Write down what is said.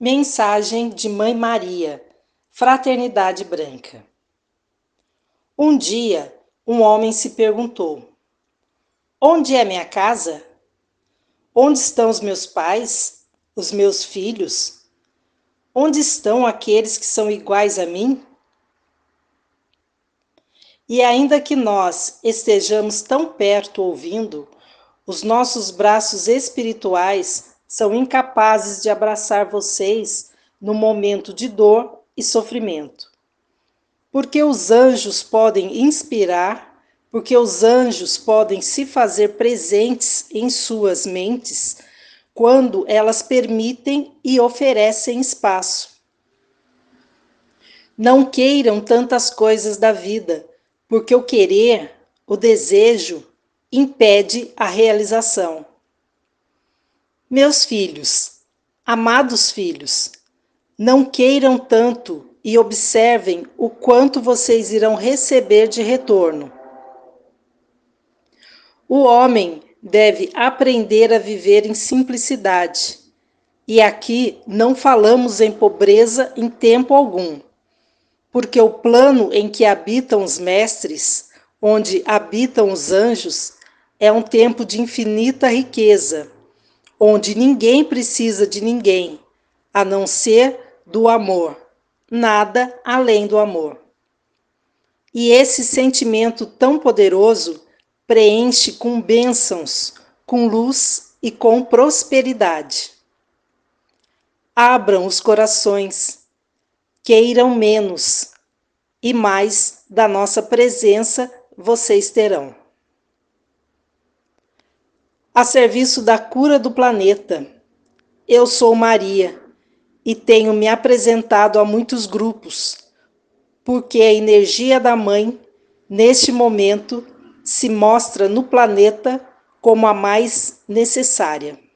Mensagem de Mãe Maria, Fraternidade Branca. Um dia, um homem se perguntou: Onde é minha casa? Onde estão os meus pais, os meus filhos? Onde estão aqueles que são iguais a mim? E ainda que nós estejamos tão perto ouvindo, os nossos braços espirituais são incapazes de abraçar vocês no momento de dor e sofrimento. Porque os anjos podem inspirar, porque os anjos podem se fazer presentes em suas mentes quando elas permitem e oferecem espaço. Não queiram tantas coisas da vida, porque o querer, o desejo, impede a realização. Meus filhos, amados filhos, não queiram tanto e observem o quanto vocês irão receber de retorno. O homem deve aprender a viver em simplicidade. E aqui não falamos em pobreza em tempo algum, porque o plano em que habitam os mestres, onde habitam os anjos, é um tempo de infinita riqueza onde ninguém precisa de ninguém, a não ser do amor, nada além do amor. E esse sentimento tão poderoso preenche com bênçãos, com luz e com prosperidade. Abram os corações, queiram menos e mais da nossa presença vocês terão a serviço da cura do planeta. Eu sou Maria e tenho me apresentado a muitos grupos, porque a energia da Mãe, neste momento, se mostra no planeta como a mais necessária.